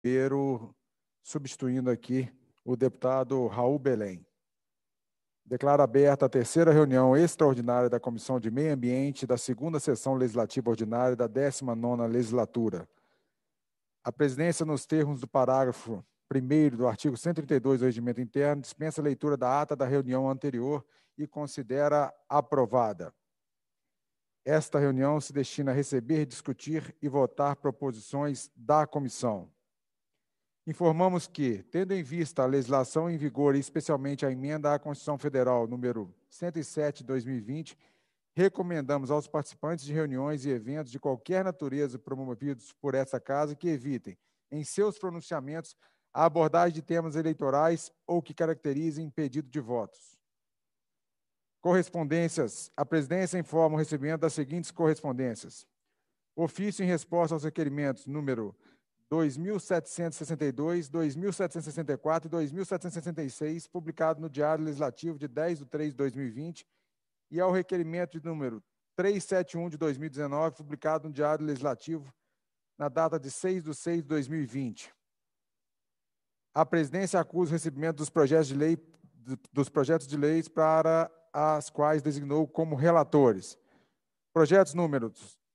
Ribeiro, substituindo aqui o deputado Raul Belém. Declaro aberta a terceira reunião extraordinária da Comissão de Meio Ambiente da segunda sessão legislativa ordinária da 19ª legislatura. A presidência, nos termos do parágrafo 1 do artigo 132 do Regimento Interno, dispensa a leitura da ata da reunião anterior e considera aprovada. Esta reunião se destina a receber, discutir e votar proposições da comissão informamos que, tendo em vista a legislação em vigor e especialmente a emenda à Constituição Federal número 107 de 2020, recomendamos aos participantes de reuniões e eventos de qualquer natureza promovidos por essa casa que evitem, em seus pronunciamentos, a abordagem de temas eleitorais ou que caracterizem pedido de votos. Correspondências. A presidência informa o recebimento das seguintes correspondências. Ofício em resposta aos requerimentos número 2762, 2764 e 2766, publicado no Diário Legislativo de 10 de 3 de 2020, e ao requerimento de número 371 de 2019, publicado no Diário Legislativo na data de 6 de 6 de 2020. A presidência acusa o recebimento dos projetos de lei dos projetos de leis para as quais designou como relatores. Projetos números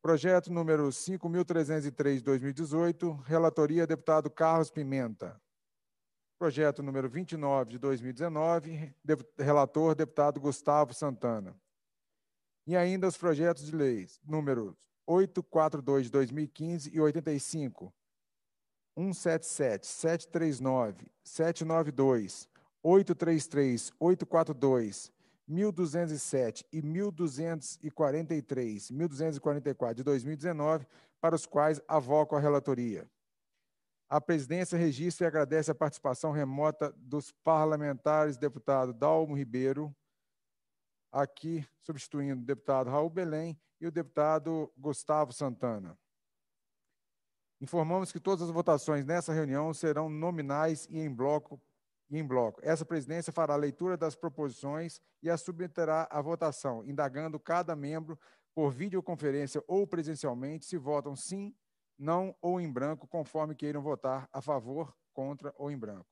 Projeto número 5.303-2018, relatoria deputado Carlos Pimenta. Projeto número 29 de 2019, de, relator deputado Gustavo Santana. E ainda os projetos de leis números 842 de 2015 e 85, 177, 739, 792, 833, 842, 1207 e 1243, 1244 de 2019, para os quais avoco a relatoria. A presidência registra e agradece a participação remota dos parlamentares deputado Dalmo Ribeiro, aqui substituindo o deputado Raul Belém e o deputado Gustavo Santana. Informamos que todas as votações nessa reunião serão nominais e em bloco e em bloco. Essa presidência fará a leitura das proposições e a submeterá à votação, indagando cada membro por videoconferência ou presencialmente se votam sim, não ou em branco, conforme queiram votar a favor, contra ou em branco.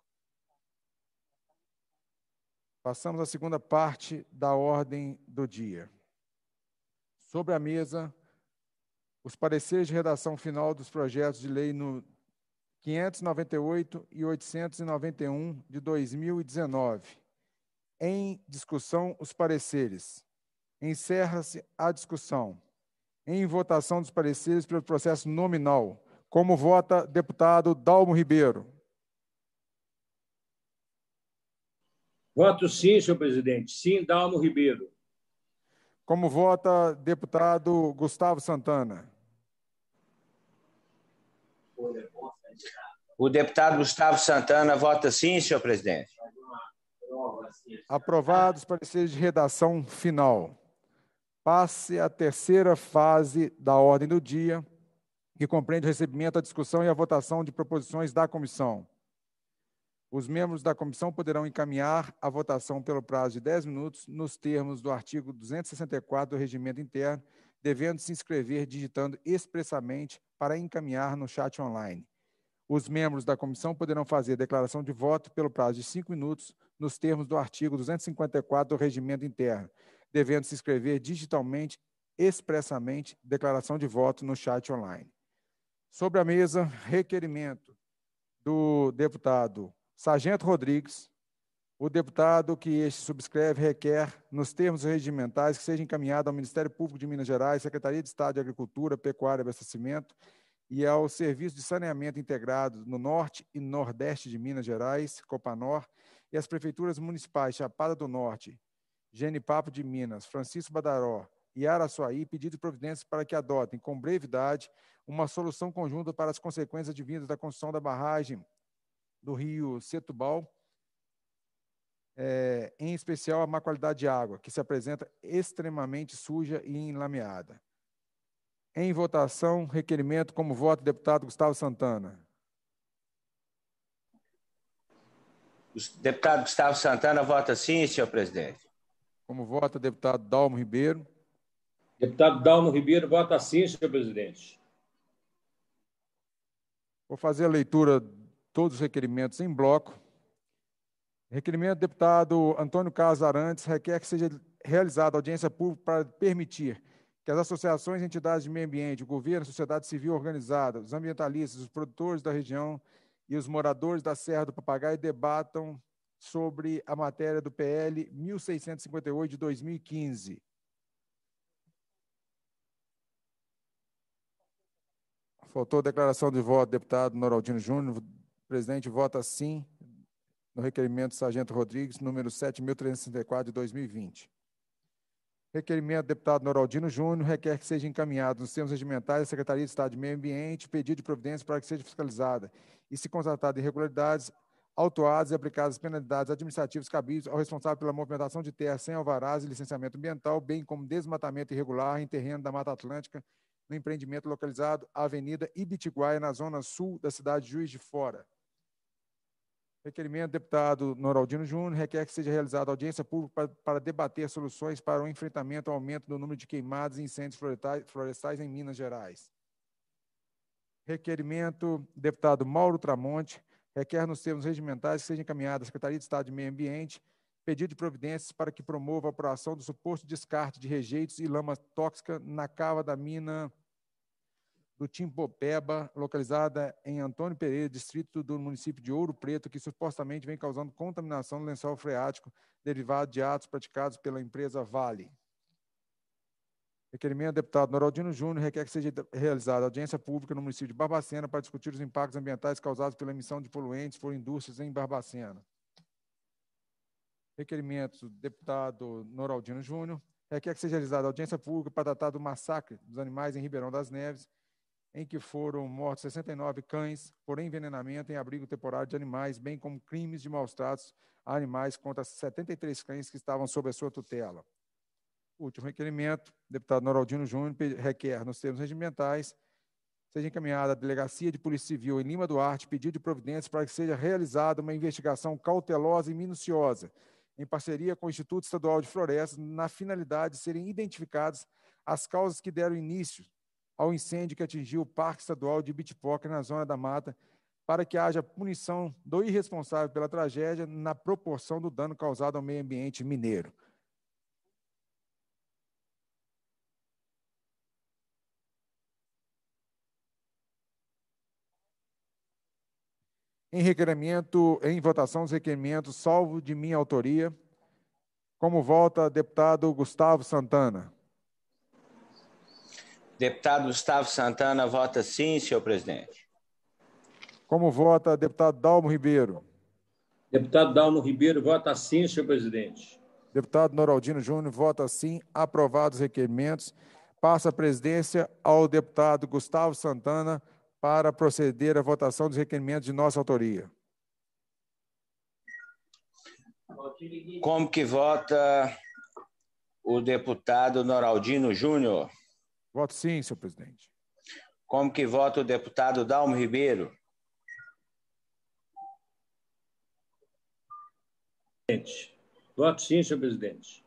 Passamos à segunda parte da ordem do dia. Sobre a mesa, os pareceres de redação final dos projetos de lei no, 598 e 891 de 2019. Em discussão, os pareceres. Encerra-se a discussão. Em votação dos pareceres pelo processo nominal. Como vota deputado Dalmo Ribeiro? Voto sim, senhor presidente. Sim, Dalmo Ribeiro. Como vota deputado Gustavo Santana? Olha. O deputado Gustavo Santana vota sim, senhor presidente. Aprovados pareceres de redação final. Passe à terceira fase da ordem do dia, que compreende o recebimento, a discussão e a votação de proposições da comissão. Os membros da comissão poderão encaminhar a votação pelo prazo de 10 minutos, nos termos do artigo 264 do Regimento Interno, devendo se inscrever digitando expressamente para encaminhar no chat online. Os membros da comissão poderão fazer declaração de voto pelo prazo de cinco minutos, nos termos do artigo 254 do Regimento Interno, devendo se inscrever digitalmente, expressamente, declaração de voto no chat online. Sobre a mesa, requerimento do deputado Sargento Rodrigues, o deputado que este subscreve requer, nos termos regimentais, que seja encaminhado ao Ministério Público de Minas Gerais, Secretaria de Estado de Agricultura, Pecuária e Abastecimento e ao Serviço de Saneamento Integrado no Norte e Nordeste de Minas Gerais, Copanor, e às prefeituras municipais Chapada do Norte, Genipapo de Minas, Francisco Badaró e Araçuaí, pedido providências para que adotem, com brevidade, uma solução conjunta para as consequências advindas da construção da barragem do rio Setubal, é, em especial a má qualidade de água, que se apresenta extremamente suja e enlameada. Em votação, requerimento como voto, deputado Gustavo Santana. Deputado Gustavo Santana vota sim, senhor presidente. Como vota deputado Dalmo Ribeiro? Deputado Dalmo Ribeiro vota sim, senhor presidente. Vou fazer a leitura de todos os requerimentos em bloco. Requerimento do deputado Antônio Carlos Arantes requer que seja realizada audiência pública para permitir que as associações, entidades de meio ambiente, o governo, a sociedade civil organizada, os ambientalistas, os produtores da região e os moradores da Serra do Papagaio debatam sobre a matéria do PL 1658 de 2015. Faltou a declaração de voto, deputado Noraldino Júnior. Presidente, vota sim no requerimento do Sargento Rodrigues, número 7.364 de 2020. Requerimento do deputado Noraldino Júnior requer que seja encaminhado nos termos regimentais à Secretaria de Estado de Meio Ambiente pedido de providência para que seja fiscalizada e, se constatada irregularidades, autuadas e aplicadas penalidades administrativas cabíveis ao responsável pela movimentação de terra sem alvarás e licenciamento ambiental, bem como desmatamento irregular em terreno da Mata Atlântica no empreendimento localizado à Avenida Ibitiguaia, na zona sul da cidade de Juiz de Fora. Requerimento deputado Noraldino Júnior requer que seja realizada audiência pública para, para, debater soluções para o enfrentamento ao aumento do número de queimadas e incêndios florestais, em Minas Gerais. Requerimento deputado Mauro Tramonte requer nos termos regimentais que seja encaminhada à Secretaria de Estado de Meio Ambiente pedido de providências para que promova a apuração do suposto descarte de rejeitos e lama tóxica na cava da mina do Timbopeba, localizada em Antônio Pereira, distrito do município de Ouro Preto, que supostamente vem causando contaminação no lençol freático derivado de atos praticados pela empresa Vale. Requerimento do deputado Noraldino Júnior requer que seja realizada audiência pública no município de Barbacena para discutir os impactos ambientais causados pela emissão de poluentes por indústrias em Barbacena. Requerimento do deputado Noraldino Júnior requer que seja realizada audiência pública para tratar do massacre dos animais em Ribeirão das Neves em que foram mortos 69 cães por envenenamento em abrigo temporário de animais, bem como crimes de maus tratos a animais contra 73 cães que estavam sob a sua tutela. Último requerimento, deputado Noraldino Júnior requer, nos termos regimentais, seja encaminhada à Delegacia de Polícia Civil em Lima Duarte pedido de providências para que seja realizada uma investigação cautelosa e minuciosa, em parceria com o Instituto Estadual de Florestas, na finalidade de serem identificadas as causas que deram início ao incêndio que atingiu o Parque Estadual de Bitipoca na Zona da Mata, para que haja punição do irresponsável pela tragédia na proporção do dano causado ao meio ambiente mineiro. Em requerimento, em votação os requerimentos, salvo de minha autoria, como volta deputado Gustavo Santana. Deputado Gustavo Santana vota sim, senhor presidente. Como vota deputado Dalmo Ribeiro? Deputado Dalmo Ribeiro vota sim, senhor presidente. Deputado Noraldino Júnior vota sim. Aprovados os requerimentos. Passa a presidência ao deputado Gustavo Santana para proceder à votação dos requerimentos de nossa autoria. Como que vota o deputado Noraldino Júnior? Voto sim, senhor presidente. Como que vota o deputado Dalmo Ribeiro? Voto sim, senhor presidente.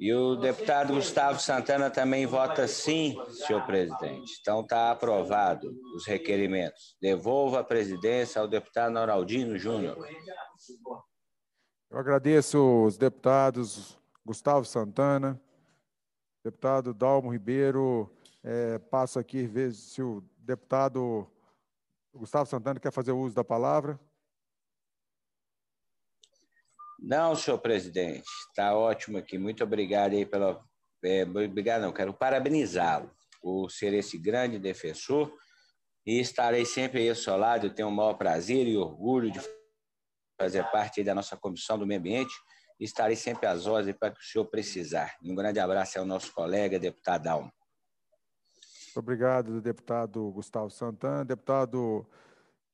E o deputado Gustavo Santana também vota sim, senhor presidente. Então está aprovado os requerimentos. Devolva a presidência ao deputado Noraldino Júnior. Eu agradeço os deputados Gustavo Santana, Deputado Dalmo Ribeiro, é, passo aqui ver se o deputado Gustavo Santana quer fazer uso da palavra. Não, senhor presidente, está ótimo aqui. Muito obrigado aí pela. É, obrigado, não, quero parabenizá-lo por ser esse grande defensor e estarei sempre aí ao seu lado. Eu tenho o maior prazer e orgulho de fazer parte da nossa Comissão do Meio Ambiente Estarei sempre às ordens para que o senhor precisar. Um grande abraço ao nosso colega, deputado Dalmo obrigado, deputado Gustavo Santana. Deputado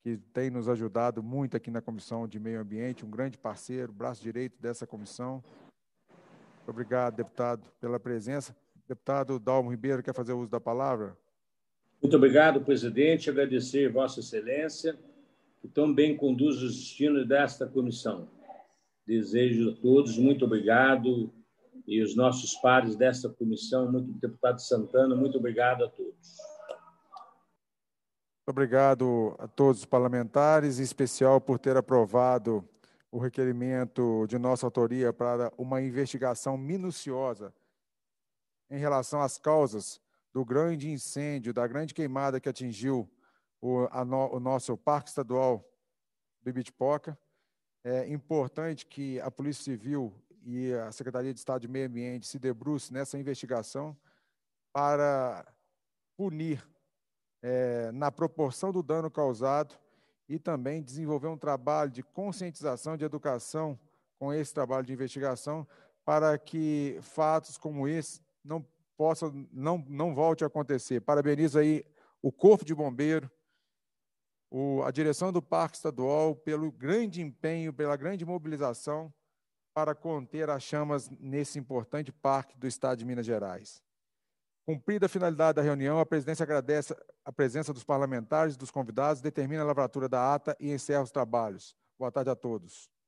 que tem nos ajudado muito aqui na Comissão de Meio Ambiente, um grande parceiro, braço direito dessa comissão. obrigado, deputado, pela presença. Deputado Dalmo Ribeiro, quer fazer uso da palavra? Muito obrigado, presidente. Agradecer Vossa Excelência, que tão bem conduz os destinos desta comissão. Desejo a todos muito obrigado e os nossos pares dessa comissão, muito deputado Santana, muito obrigado a todos. Obrigado a todos os parlamentares, em especial por ter aprovado o requerimento de nossa autoria para uma investigação minuciosa em relação às causas do grande incêndio, da grande queimada que atingiu o, no, o nosso Parque Estadual do Ibitipoca é importante que a Polícia Civil e a Secretaria de Estado de Meio Ambiente se debrucem nessa investigação para punir é, na proporção do dano causado e também desenvolver um trabalho de conscientização, de educação com esse trabalho de investigação para que fatos como esse não possam, não, não volte a acontecer. Parabenizo aí o Corpo de Bombeiro, o, a direção do Parque Estadual pelo grande empenho, pela grande mobilização para conter as chamas nesse importante parque do Estado de Minas Gerais. Cumprida a finalidade da reunião, a presidência agradece a presença dos parlamentares e dos convidados, determina a lavratura da ata e encerra os trabalhos. Boa tarde a todos.